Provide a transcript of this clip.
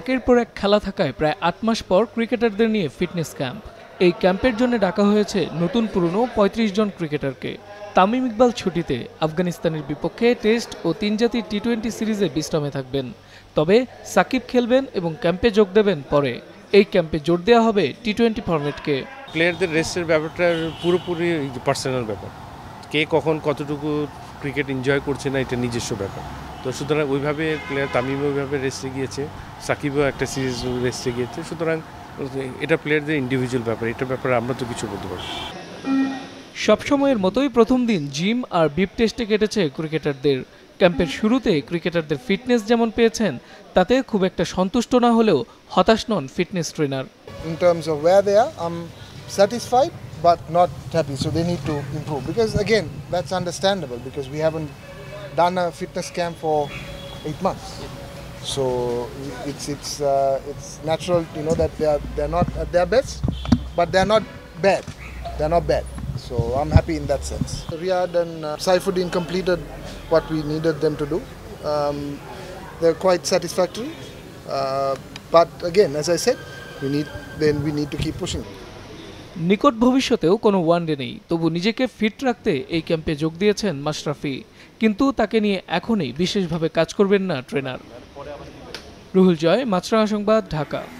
একের পর এক খেলা থাকায় প্রায় আট মাস পর ক্রিকেটারদের নিয়ে ফিটনেস ক্যাম্প এই ক্যাম্পের জন্য ডাকা হয়েছে নতুন পুরনো ৩৫ জন ক্রিকেটারকে তামিম ইকবাল ছুটিতে আফগানিস্তানের বিপক্ষে টেস্ট ও তিন জাতির টি টোয়েন্টি সিরিজে বিশ্রামে থাকবেন তবে সাকিব খেলবেন এবং ক্যাম্পে যোগ দেবেন পরে এই ক্যাম্পে জোর দেওয়া হবে টি টোয়েন্টি ফরম্যাটকে প্লেয়ারদের রেস্টের ব্যাপারটা পুরোপুরি পার্সোনাল ব্যাপার কে কখন কতটুকু ক্রিকেট এনজয় করছে না এটা নিজস্ব ব্যাপার তো সুতরাং ওইভাবে প্লেয়ার তামিম ওইভাবে রেসে গিয়েছে সাকিবও একটা সিরিজ রেসে গিয়েছে সুতরাং এটা প্লেয়ারদের ইন্ডিভিজুয়াল ব্যাপার এটা ব্যাপারে আমরা তো কিছু বলতে পারি সবসময়ের মতোই প্রথম দিন জিম আর বিপ টেস্টে কেটেছে ক্রিকেটারদের ক্যাম্পের শুরুতে ক্রিকেটারদের ফিটনেস যেমন পেয়েছেন তাতে খুব একটা সন্তুষ্ট না হলেও হতাশ নন fitness trainer in terms of where they are I'm satisfied but not happy so they need to improve because again that's understandable because we haven't done a fitness camp for eight months. So it's it's uh, it's natural, you know, that they are they're not at their best, but they're not bad. They're not bad. So I'm happy in that sense. Riyad and uh, Saifuddin completed what we needed them to do. Um, they're quite satisfactory. Uh, but again, as I said, we need then we need to keep pushing. নিকট ভবিষ্যতেও কোনো one day নেই তবু নিজেকে fit রাখতে এই ক্যাম্পে যোগ দিয়েছেন মাশরাফি কিন্তু তাকে নিয়ে এখনই বিশেষভাবে কাজ করবেন না ট্রেনার রুহুল জয় মাছরাঙা সংবাদ ঢাকা